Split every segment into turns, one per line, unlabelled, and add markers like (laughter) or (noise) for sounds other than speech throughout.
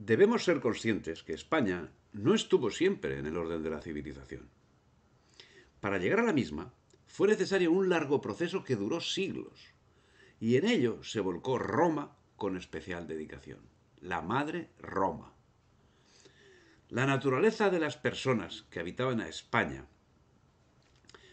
Debemos ser conscientes que España no estuvo siempre en el orden de la civilización. Para llegar a la misma, fue necesario un largo proceso que duró siglos, y en ello se volcó Roma con especial dedicación, la madre Roma. La naturaleza de las personas que habitaban a España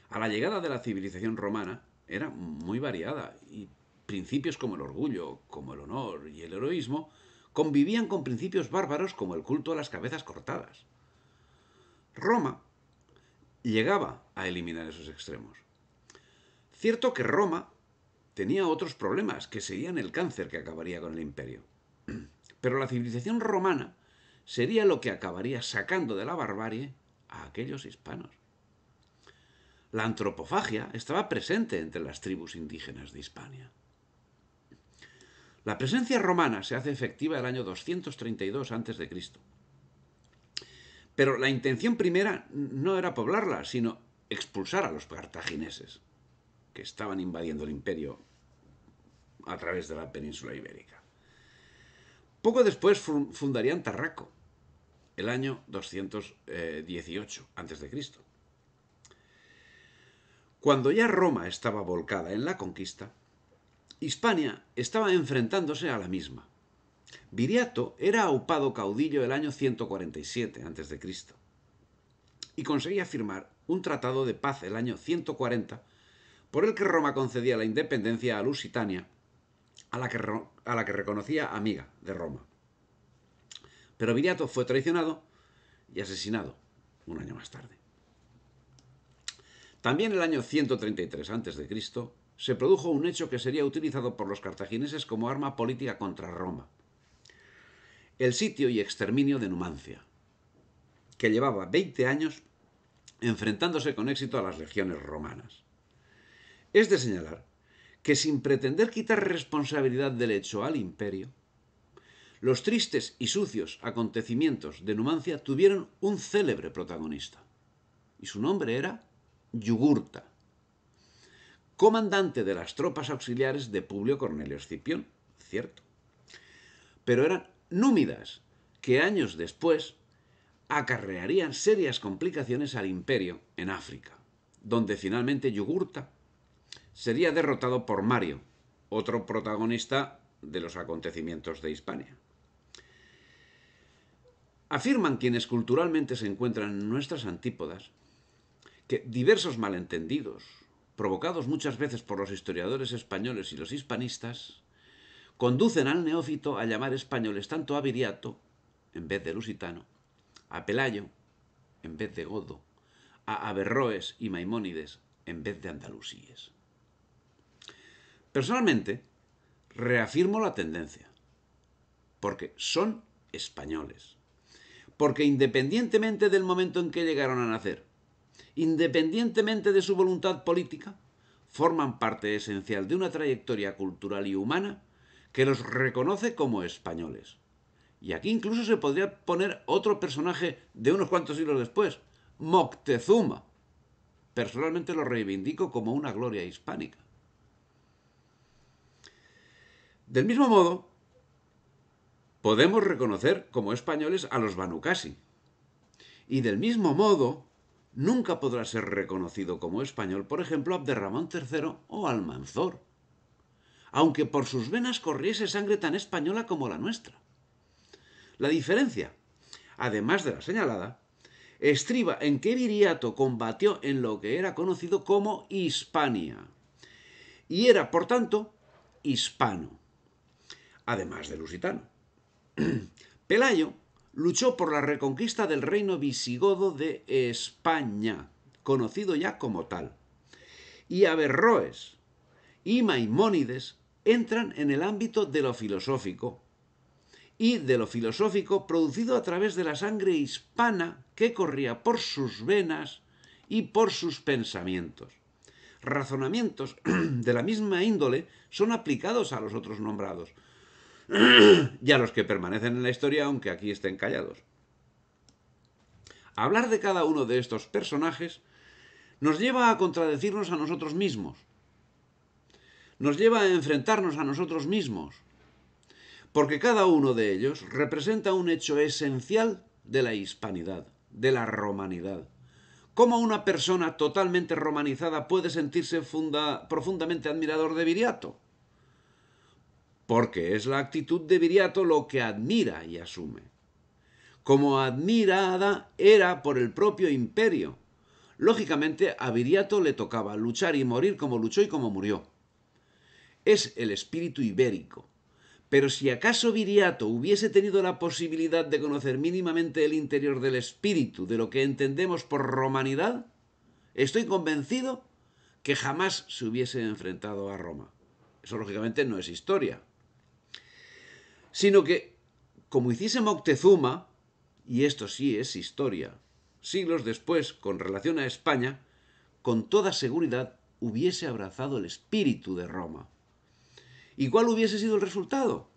a la llegada de la civilización romana era muy variada y principios como el orgullo, como el honor y el heroísmo convivían con principios bárbaros como el culto a las cabezas cortadas. Roma llegaba a eliminar esos extremos. Cierto que Roma tenía otros problemas que serían el cáncer que acabaría con el imperio. (clears throat) Pero la civilización romana sería lo que acabaría sacando de la barbarie a aquellos hispanos. La antropofagia estaba presente entre las tribus indígenas de Hispania. La presencia romana se hace efectiva el año 232 a.C. Pero la intención primera no era poblarla, sino expulsar a los cartagineses, que estaban invadiendo el imperio a través de la península ibérica. Poco después fundarían Tarraco, el año 218 a.C. Cuando ya Roma estaba volcada en la conquista, Hispania estaba enfrentándose a la misma. Viriato era aupado caudillo el año 147 a.C. y conseguía firmar un tratado de paz el año 140 por el que Roma concedía la independencia a Lusitania, a la que, a la que reconocía amiga de Roma. Pero Viriato fue traicionado y asesinado un año más tarde. También el año 133 a.C., se produjo un hecho que sería utilizado por los cartagineses como arma política contra Roma. El sitio y exterminio de Numancia, que llevaba 20 años enfrentándose con éxito a las legiones romanas. Es de señalar que sin pretender quitar responsabilidad del hecho al imperio, los tristes y sucios acontecimientos de Numancia tuvieron un célebre protagonista, y su nombre era Yugurta comandante de las tropas auxiliares de Publio Cornelio Escipión, cierto. Pero eran númidas que años después acarrearían serias complicaciones al imperio en África, donde finalmente Yugurta sería derrotado por Mario, otro protagonista de los acontecimientos de Hispania. Afirman quienes culturalmente se encuentran en nuestras antípodas que diversos malentendidos, provocados muchas veces por los historiadores españoles y los hispanistas, conducen al neófito a llamar españoles tanto a Viriato, en vez de Lusitano, a Pelayo, en vez de Godo, a Averroes y Maimónides, en vez de Andalusíes. Personalmente, reafirmo la tendencia, porque son españoles, porque independientemente del momento en que llegaron a nacer, independientemente de su voluntad política, forman parte esencial de una trayectoria cultural y humana que los reconoce como españoles. Y aquí incluso se podría poner otro personaje de unos cuantos siglos después, Moctezuma. Personalmente lo reivindico como una gloria hispánica. Del mismo modo, podemos reconocer como españoles a los Banucasi. Y del mismo modo, nunca podrá ser reconocido como español, por ejemplo, Abderramón III o Almanzor, aunque por sus venas corriese sangre tan española como la nuestra. La diferencia, además de la señalada, estriba en que Viriato combatió en lo que era conocido como Hispania, y era, por tanto, hispano, además de lusitano. (clears throat) Pelayo luchó por la reconquista del reino visigodo de España, conocido ya como tal. Y Averroes y Maimónides entran en el ámbito de lo filosófico y de lo filosófico producido a través de la sangre hispana que corría por sus venas y por sus pensamientos. Razonamientos (clears throat) de la misma índole son aplicados a los otros nombrados, (clears throat) y a los que permanecen en la historia aunque aquí estén callados. Hablar de cada uno de estos personajes nos lleva a contradecirnos a nosotros mismos, nos lleva a enfrentarnos a nosotros mismos, porque cada uno de ellos representa un hecho esencial de la hispanidad, de la romanidad. ¿Cómo una persona totalmente romanizada puede sentirse profundamente admirador de Viriato? porque es la actitud de Viriato lo que admira y asume. Como admirada era por el propio imperio, lógicamente a Viriato le tocaba luchar y morir como luchó y como murió. Es el espíritu ibérico. Pero si acaso Viriato hubiese tenido la posibilidad de conocer mínimamente el interior del espíritu de lo que entendemos por romanidad, estoy convencido que jamás se hubiese enfrentado a Roma. Eso lógicamente no es historia, sino que, como hiciese Moctezuma, y esto sí es historia, siglos después, con relación a España, con toda seguridad hubiese abrazado el espíritu de Roma. ¿Y cuál hubiese sido el resultado?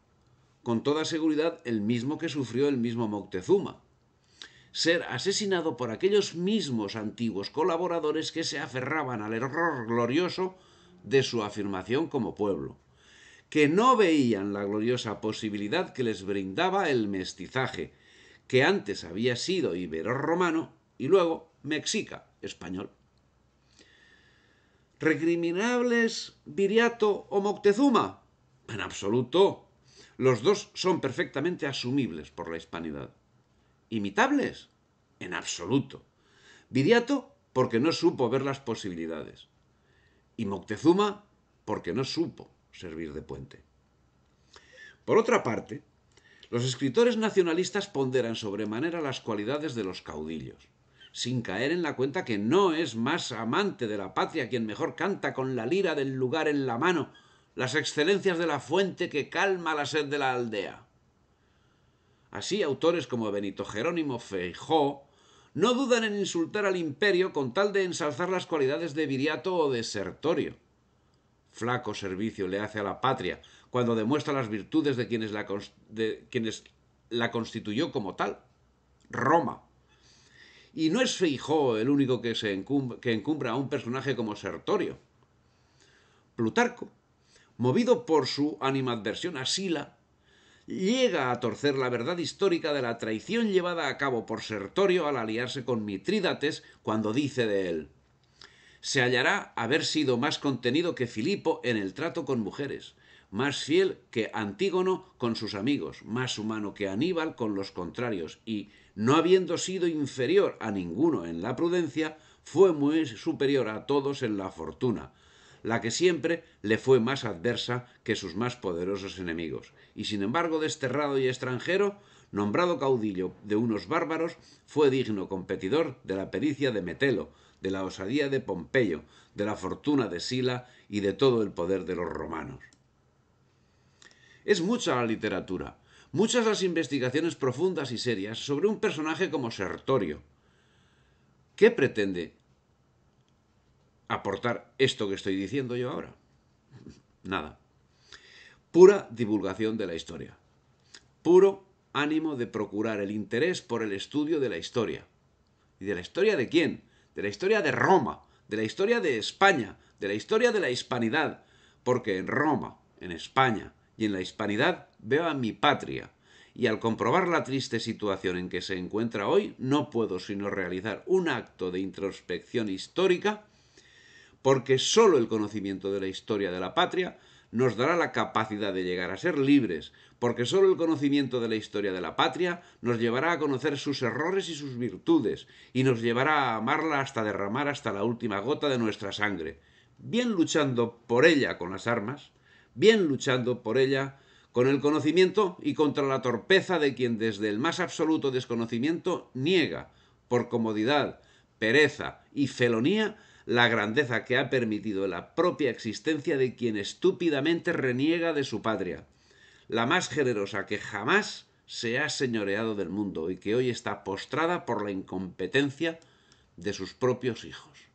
Con toda seguridad el mismo que sufrió el mismo Moctezuma. Ser asesinado por aquellos mismos antiguos colaboradores que se aferraban al error glorioso de su afirmación como pueblo que no veían la gloriosa posibilidad que les brindaba el mestizaje, que antes había sido ibero-romano y luego mexica, español. ¿Recriminables Viriato o Moctezuma? En absoluto. Los dos son perfectamente asumibles por la hispanidad. ¿Imitables? En absoluto. Viriato porque no supo ver las posibilidades. Y Moctezuma porque no supo servir de puente. Por otra parte, los escritores nacionalistas ponderan sobremanera las cualidades de los caudillos, sin caer en la cuenta que no es más amante de la patria quien mejor canta con la lira del lugar en la mano las excelencias de la fuente que calma la sed de la aldea. Así autores como Benito Jerónimo Feijó no dudan en insultar al imperio con tal de ensalzar las cualidades de Viriato o de Sertorio flaco servicio le hace a la patria cuando demuestra las virtudes de quienes la, quienes la constituyó como tal, Roma. Y no es Feijó el único que, se encumbra, que encumbra a un personaje como Sertorio. Plutarco, movido por su animadversión a Sila, llega a torcer la verdad histórica de la traición llevada a cabo por Sertorio al aliarse con Mitrídates cuando dice de él se hallará haber sido más contenido que Filipo en el trato con mujeres, más fiel que Antígono con sus amigos, más humano que Aníbal con los contrarios, y, no habiendo sido inferior a ninguno en la prudencia, fue muy superior a todos en la fortuna, la que siempre le fue más adversa que sus más poderosos enemigos, y sin embargo desterrado y extranjero, nombrado caudillo de unos bárbaros, fue digno competidor de la pericia de Metelo, de la osadía de Pompeyo, de la fortuna de Sila y de todo el poder de los romanos. Es mucha la literatura, muchas las investigaciones profundas y serias sobre un personaje como Sertorio. ¿Qué pretende aportar esto que estoy diciendo yo ahora? (laughs) Nada. Pura divulgación de la historia. Puro ánimo de procurar el interés por el estudio de la historia. ¿Y de la historia de quién? de la historia de Roma, de la historia de España, de la historia de la hispanidad, porque en Roma, en España y en la hispanidad veo a mi patria, y al comprobar la triste situación en que se encuentra hoy, no puedo sino realizar un acto de introspección histórica, porque sólo el conocimiento de la historia de la patria nos dará la capacidad de llegar a ser libres, porque sólo el conocimiento de la historia de la patria nos llevará a conocer sus errores y sus virtudes, y nos llevará a amarla hasta derramar hasta la última gota de nuestra sangre, bien luchando por ella con las armas, bien luchando por ella con el conocimiento y contra la torpeza de quien desde el más absoluto desconocimiento niega, por comodidad, pereza y felonía, la grandeza que ha permitido la propia existencia de quien estúpidamente reniega de su patria, la más generosa que jamás se ha señoreado del mundo y que hoy está postrada por la incompetencia de sus propios hijos.